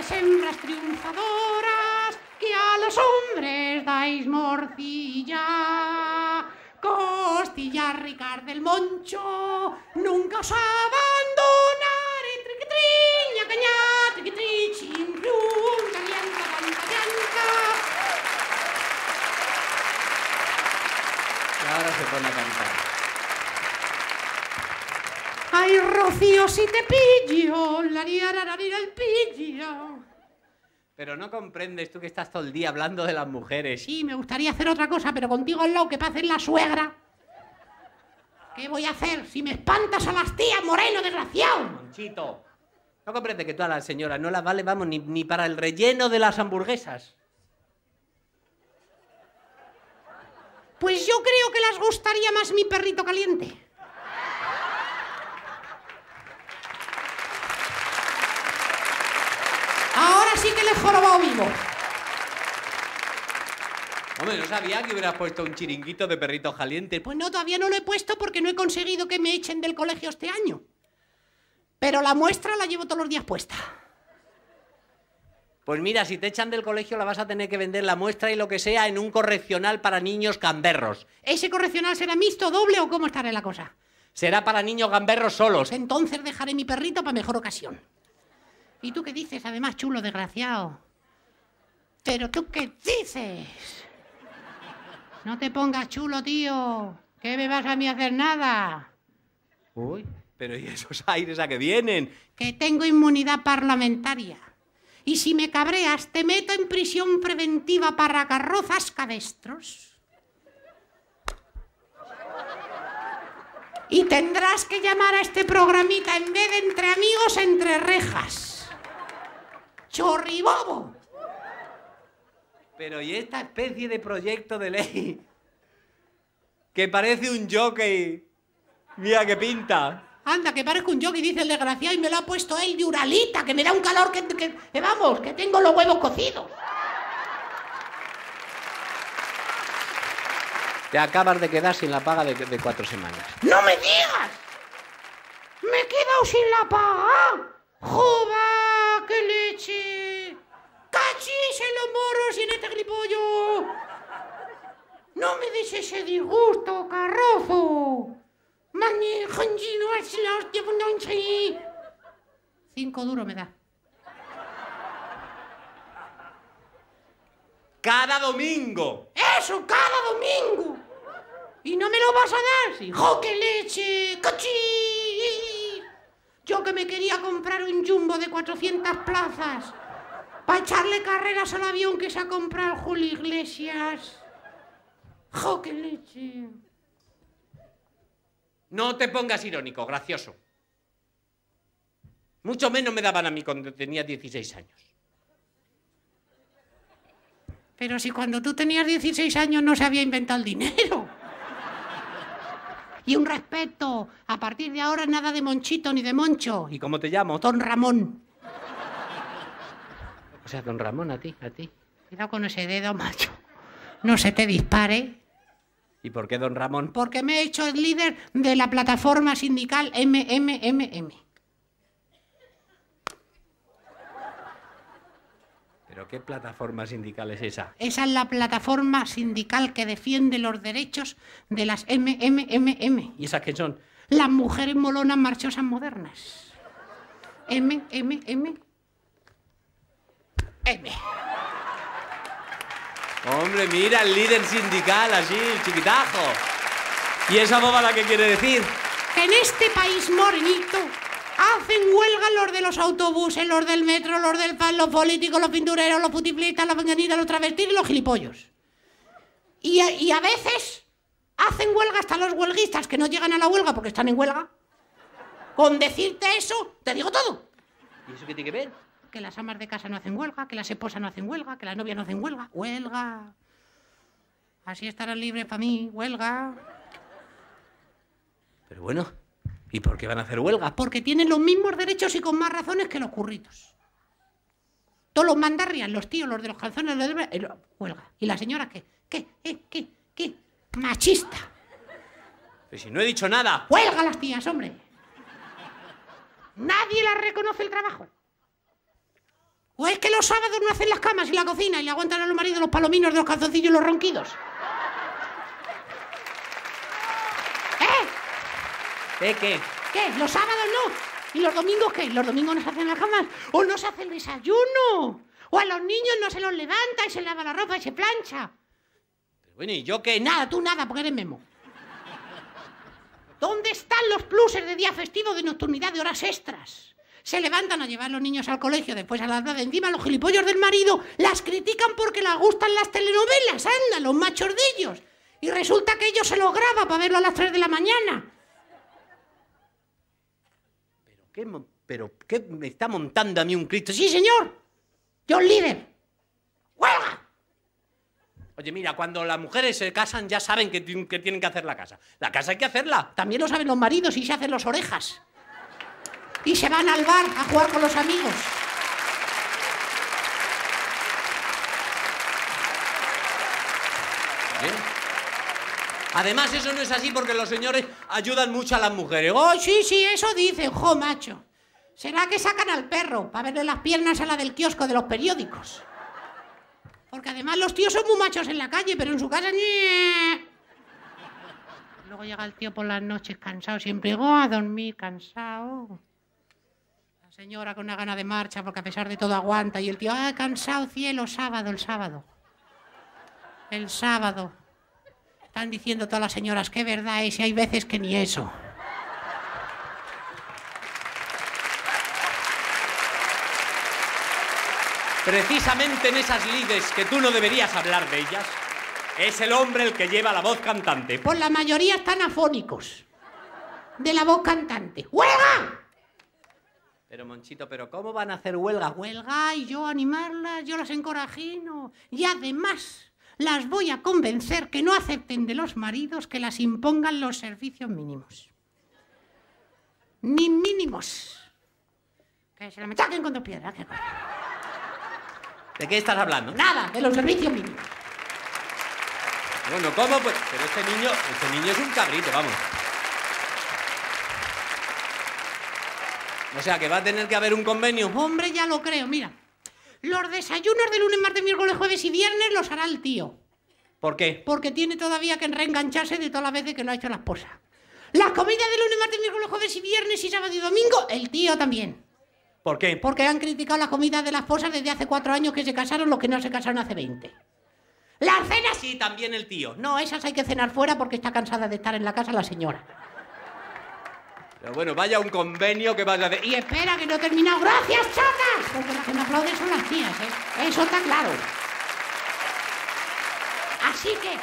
hembras triunfadoras, que a los hombres dais morcilla. costilla Ricardo el Moncho, nunca os si te pillo, la el pillo. Pero no comprendes tú que estás todo el día hablando de las mujeres. Sí, me gustaría hacer otra cosa, pero contigo es lo que en la suegra. ¿Qué voy a hacer si me espantas a las tías, Moreno, desgraciado? Monchito, no comprende que tú a las señoras no la vale, vamos, ni, para el relleno de las hamburguesas. Pues yo creo que las gustaría más mi perrito caliente. Así que les he vivo. Hombre, no sabía que hubieras puesto un chiringuito de perritos calientes. Pues no, todavía no lo he puesto porque no he conseguido que me echen del colegio este año. Pero la muestra la llevo todos los días puesta. Pues mira, si te echan del colegio la vas a tener que vender la muestra y lo que sea en un correccional para niños gamberros. ¿Ese correccional será mixto, doble o cómo estará la cosa? Será para niños gamberros solos. Pues entonces dejaré mi perrito para mejor ocasión. ¿Y tú qué dices, además, chulo desgraciado? ¿Pero tú qué dices? No te pongas chulo, tío. ¿Qué me vas a mí a hacer nada? Uy, pero ¿y esos aires a que vienen? Que tengo inmunidad parlamentaria. Y si me cabreas, te meto en prisión preventiva para carrozas cadestros. Y tendrás que llamar a este programita en vez de entre amigos, entre rejas chorribobo. Pero ¿y esta especie de proyecto de ley que parece un jockey? Mira qué pinta. Anda, que parece un jockey, dice el desgraciado, y me lo ha puesto ahí de Uralita, que me da un calor que, vamos, que tengo los huevos cocidos. Te acabas de quedar sin la paga de, cuatro semanas. ¡No me digas! ¡Me he quedado sin la paga! ¡Joder! de leche! ¡Cachis en los morros y en este gripollo! ¡No me des ese disgusto, carrozo! ¡Mani, no es la hostia con Cinco duro me da. Cada domingo. ¡Eso, cada domingo! ¿Y no me lo vas a dar? ¡Jo, leche! ¡Cachis! Yo que me quería comprar un jumbo de 400 plazas para echarle carreras al avión que se ha comprado Julio Iglesias. ¡Jo, qué leche! No te pongas irónico, gracioso. Mucho menos me daban a mí cuando tenía 16 años. Pero si cuando tú tenías 16 años no se había inventado el dinero y un respeto. A partir de ahora nada de Monchito ni de Moncho. ¿Y cómo te llamo? Don Ramón. O sea, don Ramón, a ti, a ti. Cuidado con ese dedo, macho. No se te dispare. ¿Y por qué don Ramón? Porque me he hecho el líder de la plataforma sindical MMMM. ¿Pero qué plataforma sindical es esa? Esa es la plataforma sindical que defiende los derechos de las MMMM. ¿Y esas qué son? Las mujeres molonas marchosas modernas. M, M, Hombre, mira, el líder sindical así, el chiquitajo. ¿Y esa boba la que quiere decir? en este país morenito Hacen huelga los de los autobuses, los del metro, los del pan, los políticos, los pintureros, los putiplistas, los venganitas, los travestis y los gilipollos. Y a, y a veces hacen huelga hasta los huelguistas que no llegan a la huelga porque están en huelga. Con decirte eso, te digo todo. ¿Y eso qué tiene que ver? Que las amas de casa no hacen huelga, que las esposas no hacen huelga, que las novias no hacen huelga. Huelga. Así estarán libres para mí, huelga. Pero bueno, ¿Y por qué van a hacer huelgas? Porque tienen los mismos derechos y con más razones que los curritos. Todos los mandarrias, los tíos, los de los calzones, los de... Huelga. ¿Y la señora qué? ¿Qué? ¿Qué? ¿Qué? Machista. si no he dicho nada. ¡Huelga las tías, hombre! Nadie las reconoce el trabajo. ¿O es que los sábados no hacen las camas y la cocina y le aguantan a los maridos los palominos de los calzoncillos y los ronquidos? ¿Qué, ¿Eh, qué? qué ¿Los sábados no? ¿Y los domingos qué? ¿Los domingos no se hacen las camas? ¿O no se hace el desayuno? ¿O a los niños no se los levanta y se lava la ropa y se plancha? Pero bueno, ¿y yo qué? Nada, tú nada, porque eres memo. ¿Dónde están los pluses de día festivo, de nocturnidad, de horas extras? Se levantan a llevar a los niños al colegio, después a la de encima los gilipollos del marido las critican porque les gustan las telenovelas, anda, los machordillos. Y resulta que ellos se lo graban para verlo a las 3 de la mañana. ¿Pero qué me está montando a mí un Cristo? Sí, señor. Dios líder. ¡Huelga! Oye, mira, cuando las mujeres se casan ya saben que, tienen que hacer la casa. La casa hay que hacerla. También lo saben los maridos y se hacen las orejas. Y se van al bar a jugar con los amigos. Además, eso no es así porque los señores ayudan mucho a las mujeres. ¡Oh, sí, sí, eso dicen, jo, macho! ¿Será que sacan al perro para verle las piernas a la del kiosco de los periódicos? Porque además los tíos son muy machos en la calle, pero en su casa... ni Luego llega el tío por las noches cansado, siempre llegó oh, a dormir cansado. La señora con una gana de marcha porque a pesar de todo aguanta. Y el tío, ah, cansado cielo, sábado, el sábado. El sábado están diciendo todas las señoras que verdad es y hay veces que ni eso. Precisamente en esas lides que tú no deberías hablar de ellas, es el hombre el que lleva la voz cantante. Pues la mayoría están afónicos de la voz cantante. ¡Huelga! Pero Monchito, ¿pero cómo van a hacer huelga? Huelga y yo animarlas, yo las encorajino. Y además, las voy a convencer que no acepten de los maridos que las impongan los servicios mínimos. Ni mínimos. Que se la machaquen con dos piedras. ¿De qué estás hablando? Nada, de los servicios mínimos. Bueno, ¿cómo? Pues, pero este niño, este niño es un cabrito, vamos. O sea, que va a tener que haber un convenio. Hombre, ya lo creo, mira. Los desayunos de lunes, martes, miércoles, jueves y viernes los hará el tío. ¿Por qué? Porque tiene todavía que reengancharse de todas las veces que no ha hecho la esposa. Las comidas de lunes, martes, miércoles, jueves y viernes y sábado y domingo, el tío también. ¿Por qué? Porque han criticado las comidas de la esposa desde hace cuatro años que se casaron los que no se casaron hace veinte. Las cenas sí, también el tío. No, esas hay que cenar fuera porque está cansada de estar en la casa la señora. Pero bueno, vaya un convenio que vaya de... Y espera, que no he ¡Gracias, chacas! Pues Porque las que me aplauden son las tías, ¿eh? Eso está claro. Así que,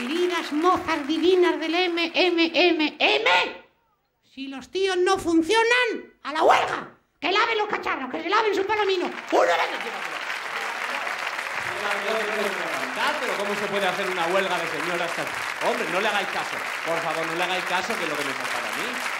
queridas mozas divinas del MMMM, si los tíos no funcionan, ¡a la huelga! ¡Que laven los cacharros, que se laven sus palominos! ¡Una vez! pero ¿cómo se puede hacer una huelga de señoras? Hombre, no le hagáis caso. Por favor, no le hagáis caso, que lo que me pasa a mí.